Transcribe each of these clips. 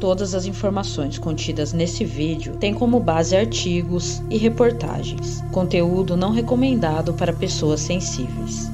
Todas as informações contidas nesse vídeo têm como base artigos e reportagens, conteúdo não recomendado para pessoas sensíveis.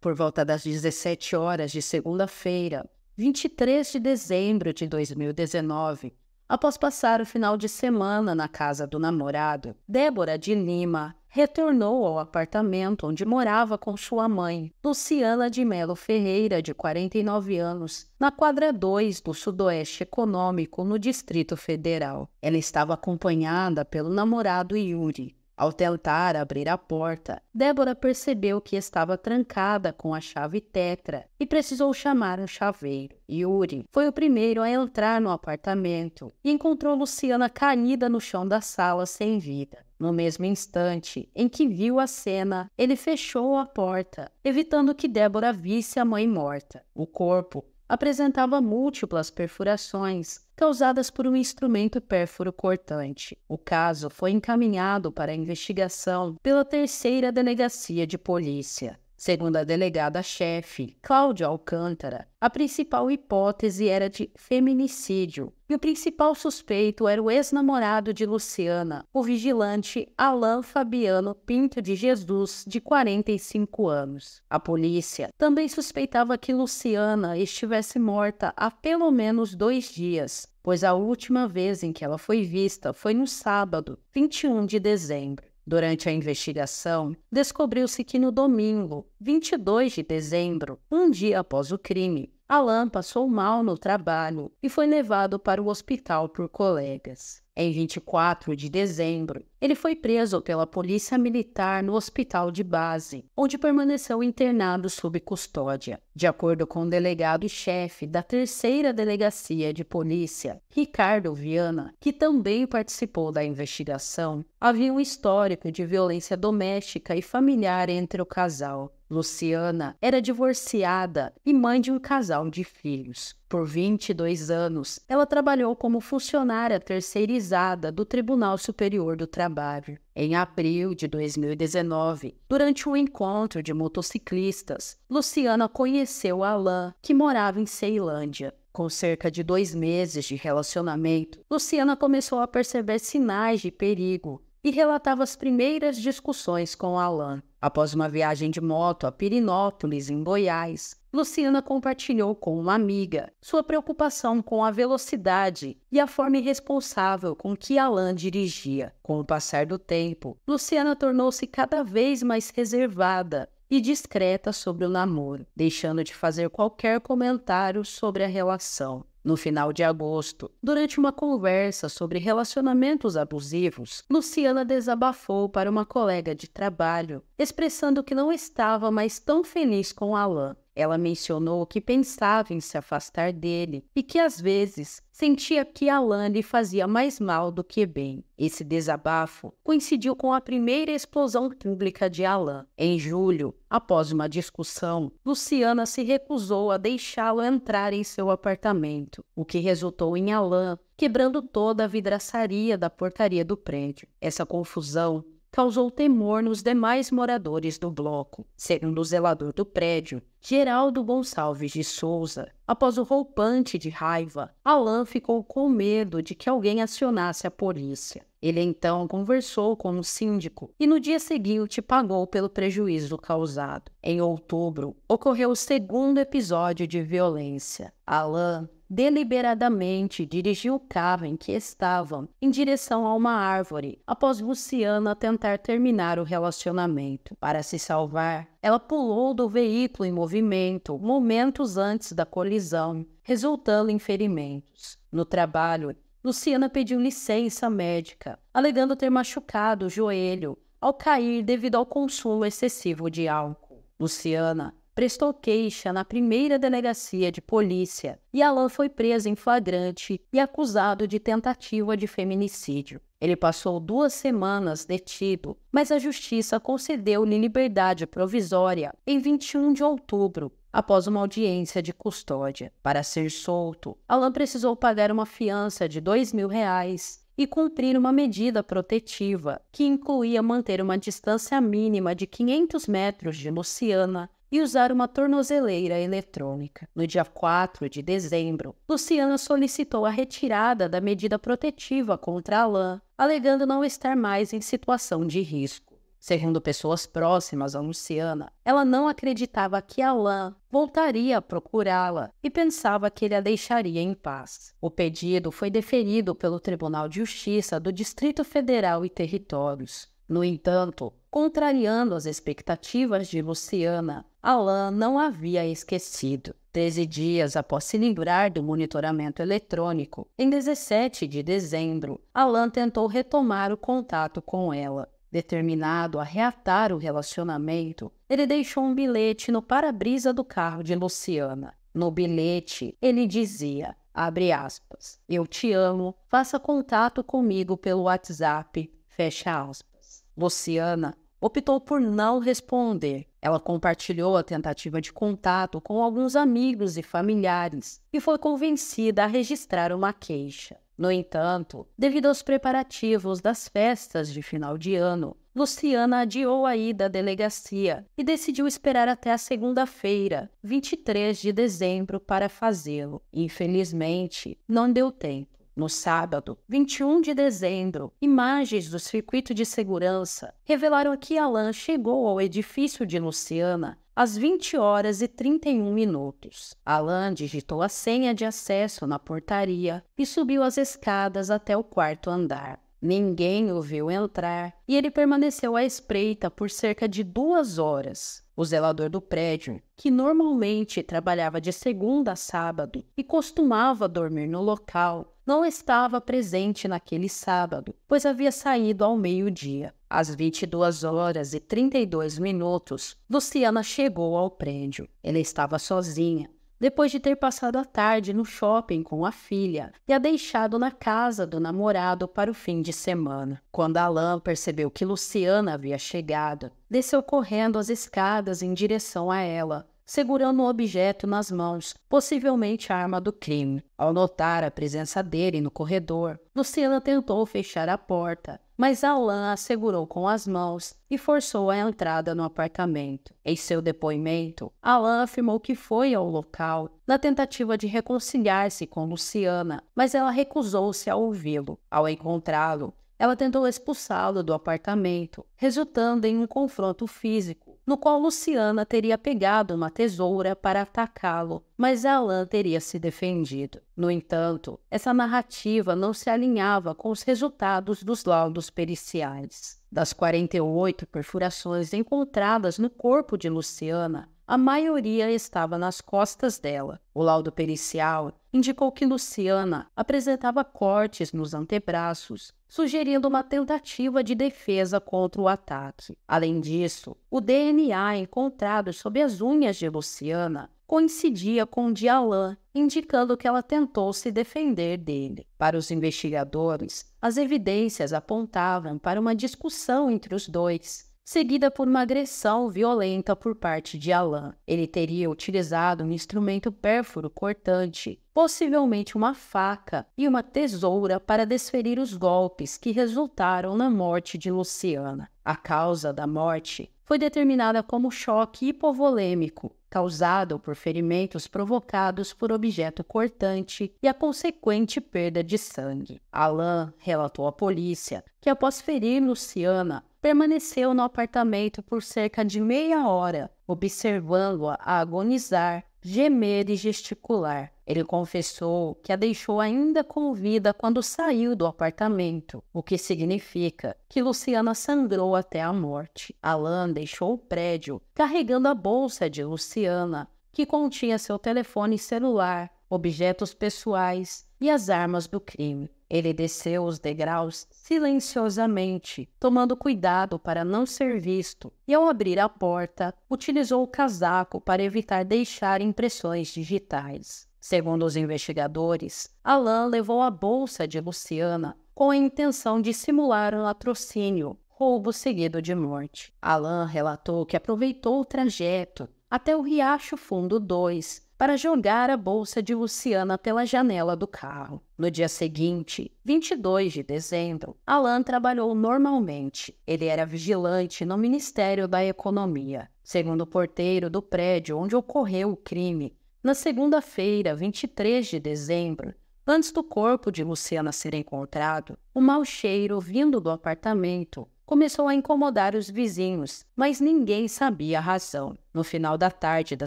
Por volta das 17 horas de segunda-feira, 23 de dezembro de 2019, após passar o final de semana na casa do namorado, Débora de Lima retornou ao apartamento onde morava com sua mãe, Luciana de Melo Ferreira, de 49 anos, na quadra 2 do Sudoeste Econômico, no Distrito Federal. Ela estava acompanhada pelo namorado Yuri. Ao tentar abrir a porta, Débora percebeu que estava trancada com a chave tetra e precisou chamar um chaveiro. Yuri foi o primeiro a entrar no apartamento e encontrou Luciana caída no chão da sala sem vida. No mesmo instante em que viu a cena, ele fechou a porta, evitando que Débora visse a mãe morta. O corpo apresentava múltiplas perfurações causadas por um instrumento pérfuro cortante. O caso foi encaminhado para investigação pela terceira delegacia de polícia. Segundo a delegada-chefe, Cláudia Alcântara, a principal hipótese era de feminicídio e o principal suspeito era o ex-namorado de Luciana, o vigilante Alain Fabiano Pinto de Jesus, de 45 anos. A polícia também suspeitava que Luciana estivesse morta há pelo menos dois dias, pois a última vez em que ela foi vista foi no sábado, 21 de dezembro. Durante a investigação, descobriu-se que no domingo, 22 de dezembro, um dia após o crime, Alan passou mal no trabalho e foi levado para o hospital por colegas. Em 24 de dezembro, ele foi preso pela polícia militar no hospital de base, onde permaneceu internado sob custódia. De acordo com o delegado-chefe da terceira delegacia de polícia, Ricardo Viana, que também participou da investigação, havia um histórico de violência doméstica e familiar entre o casal. Luciana era divorciada e mãe de um casal de filhos. Por 22 anos, ela trabalhou como funcionária terceirizada do Tribunal Superior do Trabalho. Em abril de 2019, durante um encontro de motociclistas, Luciana conheceu Alain, que morava em Ceilândia. Com cerca de dois meses de relacionamento, Luciana começou a perceber sinais de perigo e relatava as primeiras discussões com Alain. Após uma viagem de moto a Pirinópolis, em Goiás, Luciana compartilhou com uma amiga sua preocupação com a velocidade e a forma irresponsável com que Alan dirigia. Com o passar do tempo, Luciana tornou-se cada vez mais reservada e discreta sobre o namoro, deixando de fazer qualquer comentário sobre a relação no final de agosto. Durante uma conversa sobre relacionamentos abusivos, Luciana desabafou para uma colega de trabalho, expressando que não estava mais tão feliz com Alain. Ela mencionou que pensava em se afastar dele e que às vezes sentia que Alan lhe fazia mais mal do que bem. Esse desabafo coincidiu com a primeira explosão pública de Alan. Em julho, após uma discussão, Luciana se recusou a deixá-lo entrar em seu apartamento, o que resultou em Alan quebrando toda a vidraçaria da portaria do prédio. Essa confusão causou temor nos demais moradores do bloco, segundo o zelador do prédio, Geraldo Gonçalves de Souza. Após o roupante de raiva, Alain ficou com medo de que alguém acionasse a polícia. Ele então conversou com o um síndico e no dia seguinte pagou pelo prejuízo causado. Em outubro, ocorreu o segundo episódio de violência. Alain deliberadamente dirigiu o carro em que estavam em direção a uma árvore após Luciana tentar terminar o relacionamento. Para se salvar, ela pulou do veículo em movimento momentos antes da colisão, resultando em ferimentos. No trabalho, Luciana pediu licença médica, alegando ter machucado o joelho ao cair devido ao consumo excessivo de álcool. Luciana prestou queixa na primeira delegacia de polícia e Alain foi preso em flagrante e acusado de tentativa de feminicídio. Ele passou duas semanas detido, mas a justiça concedeu-lhe liberdade provisória em 21 de outubro, após uma audiência de custódia. Para ser solto, Alain precisou pagar uma fiança de dois mil reais e cumprir uma medida protetiva, que incluía manter uma distância mínima de 500 metros de Luciana e usar uma tornozeleira eletrônica. No dia 4 de dezembro, Luciana solicitou a retirada da medida protetiva contra Alain, alegando não estar mais em situação de risco. Segundo pessoas próximas a Luciana, ela não acreditava que Alain voltaria a procurá-la e pensava que ele a deixaria em paz. O pedido foi deferido pelo Tribunal de Justiça do Distrito Federal e Territórios. No entanto, Contrariando as expectativas de Luciana, Alain não havia esquecido. Treze dias após se livrar do monitoramento eletrônico, em 17 de dezembro, Alain tentou retomar o contato com ela. Determinado a reatar o relacionamento, ele deixou um bilhete no para-brisa do carro de Luciana. No bilhete, ele dizia: abre aspas, eu te amo, faça contato comigo pelo WhatsApp, fecha aspas. Luciana optou por não responder. Ela compartilhou a tentativa de contato com alguns amigos e familiares e foi convencida a registrar uma queixa. No entanto, devido aos preparativos das festas de final de ano, Luciana adiou a ida à delegacia e decidiu esperar até a segunda-feira, 23 de dezembro, para fazê-lo. Infelizmente, não deu tempo. No sábado, 21 de dezembro, imagens do circuito de segurança revelaram que Alain chegou ao edifício de Luciana às 20 horas e 31 minutos. Alan digitou a senha de acesso na portaria e subiu as escadas até o quarto andar. Ninguém o viu entrar e ele permaneceu à espreita por cerca de duas horas o zelador do prédio, que normalmente trabalhava de segunda a sábado e costumava dormir no local, não estava presente naquele sábado, pois havia saído ao meio-dia. Às 22 horas e 32 minutos, Luciana chegou ao prédio. Ela estava sozinha, depois de ter passado a tarde no shopping com a filha e a deixado na casa do namorado para o fim de semana. Quando Alain percebeu que Luciana havia chegado, desceu correndo as escadas em direção a ela, segurando um objeto nas mãos, possivelmente a arma do crime. Ao notar a presença dele no corredor, Luciana tentou fechar a porta, mas Alan a segurou com as mãos e forçou a entrada no apartamento. Em seu depoimento, Alan afirmou que foi ao local na tentativa de reconciliar-se com Luciana, mas ela recusou-se a ouvi-lo. Ao encontrá-lo, ela tentou expulsá-lo do apartamento, resultando em um confronto físico no qual Luciana teria pegado uma tesoura para atacá-lo, mas Alan teria se defendido. No entanto, essa narrativa não se alinhava com os resultados dos laudos periciais. Das 48 perfurações encontradas no corpo de Luciana, a maioria estava nas costas dela. O laudo pericial indicou que Luciana apresentava cortes nos antebraços, sugerindo uma tentativa de defesa contra o ataque. Além disso, o DNA encontrado sob as unhas de Luciana coincidia com o de Alain, indicando que ela tentou se defender dele. Para os investigadores, as evidências apontavam para uma discussão entre os dois, seguida por uma agressão violenta por parte de Alan. Ele teria utilizado um instrumento pérfuro cortante, possivelmente uma faca e uma tesoura para desferir os golpes que resultaram na morte de Luciana. A causa da morte foi determinada como choque hipovolêmico, causado por ferimentos provocados por objeto cortante e a consequente perda de sangue. Alan relatou à polícia que após ferir Luciana, permaneceu no apartamento por cerca de meia hora, observando-a agonizar, gemer e gesticular. Ele confessou que a deixou ainda com vida quando saiu do apartamento, o que significa que Luciana sangrou até a morte. Alan deixou o prédio carregando a bolsa de Luciana, que continha seu telefone celular, objetos pessoais e as armas do crime. Ele desceu os degraus silenciosamente, tomando cuidado para não ser visto, e ao abrir a porta, utilizou o casaco para evitar deixar impressões digitais. Segundo os investigadores, Alain levou a bolsa de Luciana com a intenção de simular um latrocínio, roubo seguido de morte. Alain relatou que aproveitou o trajeto até o Riacho Fundo 2 para jogar a bolsa de Luciana pela janela do carro. No dia seguinte, 22 de dezembro, Alan trabalhou normalmente. Ele era vigilante no Ministério da Economia. Segundo o porteiro do prédio onde ocorreu o crime, na segunda-feira, 23 de dezembro, Antes do corpo de Luciana ser encontrado, o mau cheiro vindo do apartamento começou a incomodar os vizinhos, mas ninguém sabia a razão. No final da tarde da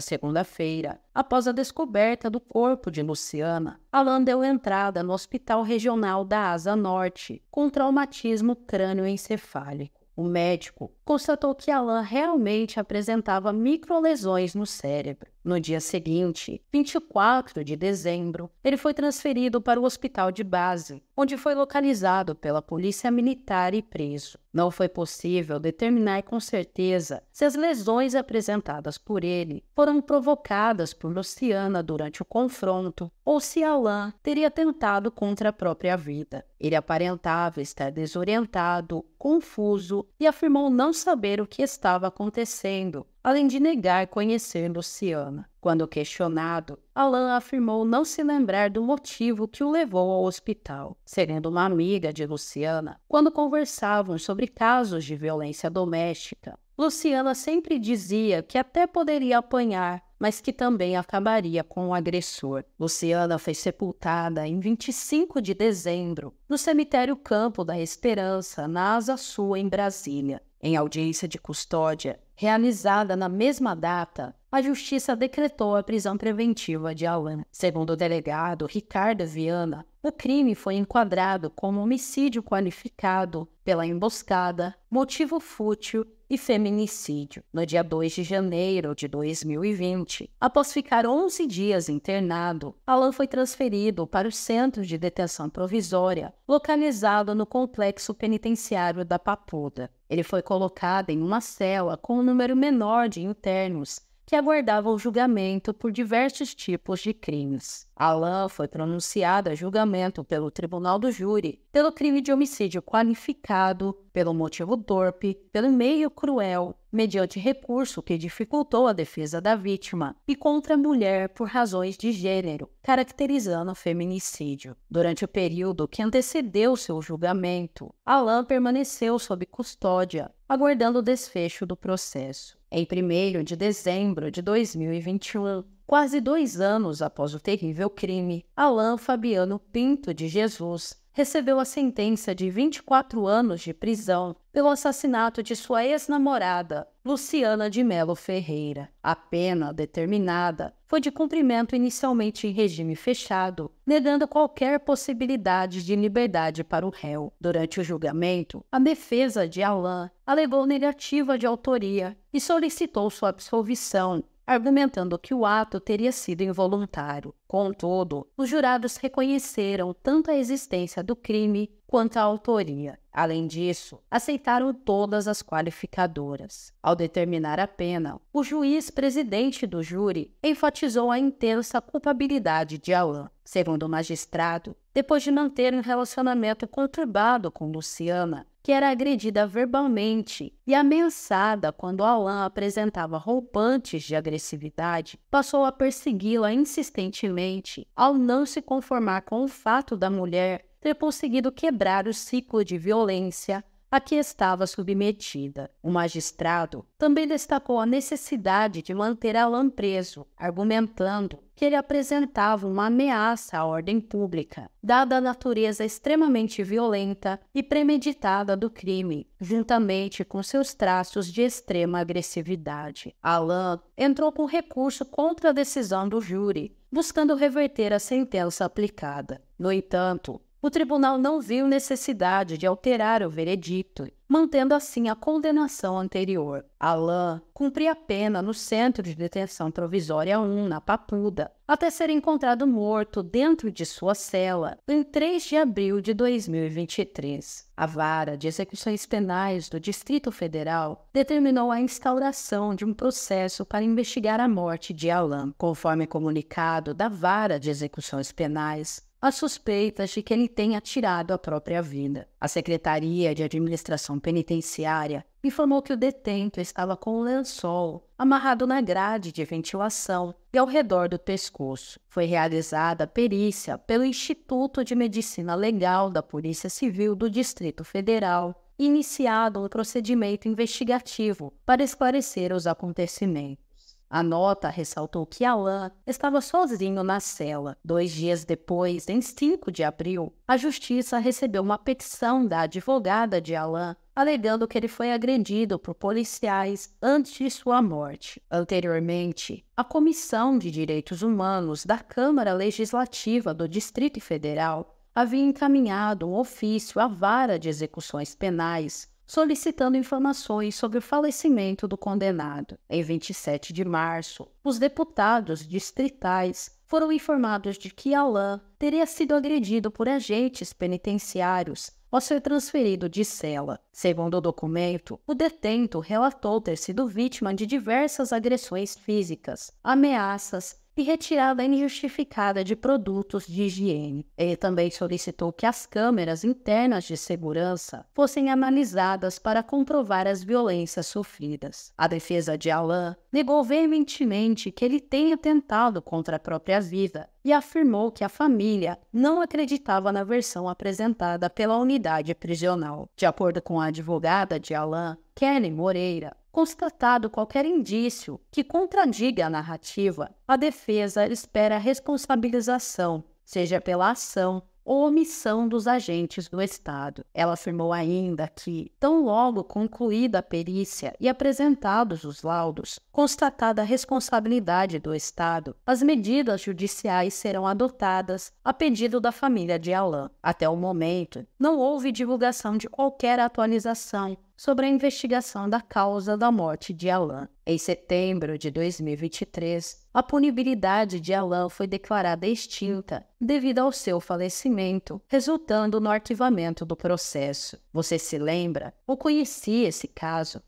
segunda-feira, após a descoberta do corpo de Luciana, Alan deu entrada no Hospital Regional da Asa Norte com traumatismo crânioencefálico. O médico constatou que Alan realmente apresentava microlesões no cérebro. No dia seguinte, 24 de dezembro, ele foi transferido para o hospital de base, onde foi localizado pela polícia militar e preso. Não foi possível determinar com certeza se as lesões apresentadas por ele foram provocadas por Luciana durante o confronto ou se Alain teria tentado contra a própria vida. Ele aparentava estar desorientado, confuso e afirmou não saber o que estava acontecendo, Além de negar conhecer Luciana, quando questionado, Alan afirmou não se lembrar do motivo que o levou ao hospital, sendo uma amiga de Luciana quando conversavam sobre casos de violência doméstica. Luciana sempre dizia que até poderia apanhar, mas que também acabaria com o agressor. Luciana foi sepultada em 25 de dezembro no cemitério Campo da Esperança, na Asa Sul, em Brasília. Em audiência de custódia, realizada na mesma data, a justiça decretou a prisão preventiva de Alan. Segundo o delegado Ricardo Viana, o crime foi enquadrado como homicídio qualificado pela emboscada, motivo fútil e feminicídio. No dia 2 de janeiro de 2020, após ficar 11 dias internado, Alan foi transferido para o Centro de Detenção Provisória, localizado no Complexo Penitenciário da Papuda. Ele foi colocado em uma cela com um número menor de internos que aguardavam julgamento por diversos tipos de crimes. Alain foi pronunciado a julgamento pelo Tribunal do Júri pelo crime de homicídio qualificado, pelo motivo torpe, pelo meio cruel, mediante recurso que dificultou a defesa da vítima, e contra a mulher por razões de gênero, caracterizando o feminicídio. Durante o período que antecedeu seu julgamento, Alain permaneceu sob custódia, aguardando o desfecho do processo. Em 1 de dezembro de 2021, quase dois anos após o terrível crime, Alain Fabiano Pinto de Jesus recebeu a sentença de 24 anos de prisão pelo assassinato de sua ex-namorada, Luciana de Melo Ferreira. A pena determinada foi de cumprimento inicialmente em regime fechado, negando qualquer possibilidade de liberdade para o réu. Durante o julgamento, a defesa de Alain alegou negativa de autoria e solicitou sua absolvição, argumentando que o ato teria sido involuntário. Contudo, os jurados reconheceram tanto a existência do crime quanto a autoria. Além disso, aceitaram todas as qualificadoras. Ao determinar a pena, o juiz presidente do júri enfatizou a intensa culpabilidade de Alan, Segundo o magistrado, depois de manter um relacionamento conturbado com Luciana, que era agredida verbalmente e ameaçada quando Alan apresentava roupantes de agressividade, passou a persegui-la insistentemente ao não se conformar com o fato da mulher ter conseguido quebrar o ciclo de violência a que estava submetida. O magistrado também destacou a necessidade de manter Alan preso, argumentando que ele apresentava uma ameaça à ordem pública, dada a natureza extremamente violenta e premeditada do crime, juntamente com seus traços de extrema agressividade. Alain entrou com recurso contra a decisão do júri, buscando reverter a sentença aplicada. No entanto, o tribunal não viu necessidade de alterar o veredicto, mantendo assim a condenação anterior. Alain cumpria pena no Centro de Detenção Provisória 1, na Papuda, até ser encontrado morto dentro de sua cela em 3 de abril de 2023. A Vara de Execuções Penais do Distrito Federal determinou a instauração de um processo para investigar a morte de Alain, conforme comunicado da Vara de Execuções Penais. A suspeitas de que ele tenha tirado a própria vida. A Secretaria de Administração Penitenciária informou que o detento estava com um lençol amarrado na grade de ventilação e ao redor do pescoço. Foi realizada a perícia pelo Instituto de Medicina Legal da Polícia Civil do Distrito Federal iniciado um procedimento investigativo para esclarecer os acontecimentos. A nota ressaltou que Alan estava sozinho na cela. Dois dias depois, em 5 de abril, a justiça recebeu uma petição da advogada de Alan, alegando que ele foi agredido por policiais antes de sua morte. Anteriormente, a Comissão de Direitos Humanos da Câmara Legislativa do Distrito Federal havia encaminhado um ofício à Vara de Execuções Penais solicitando informações sobre o falecimento do condenado. Em 27 de março, os deputados distritais foram informados de que Alain teria sido agredido por agentes penitenciários ao ser transferido de cela. Segundo o documento, o detento relatou ter sido vítima de diversas agressões físicas, ameaças e retirada injustificada de produtos de higiene. Ele também solicitou que as câmeras internas de segurança fossem analisadas para comprovar as violências sofridas. A defesa de Alain negou veementemente que ele tenha tentado contra a própria vida e afirmou que a família não acreditava na versão apresentada pela unidade prisional. De acordo com a advogada de Alain, Kelly Moreira, constatado qualquer indício que contradiga a narrativa, a defesa espera responsabilização, seja pela ação ou omissão dos agentes do Estado. Ela afirmou ainda que, tão logo concluída a perícia e apresentados os laudos, constatada a responsabilidade do Estado, as medidas judiciais serão adotadas a pedido da família de Alain. Até o momento, não houve divulgação de qualquer atualização sobre a investigação da causa da morte de Alan. Em setembro de 2023, a punibilidade de Alan foi declarada extinta devido ao seu falecimento, resultando no arquivamento do processo. Você se lembra ou conhecia esse caso?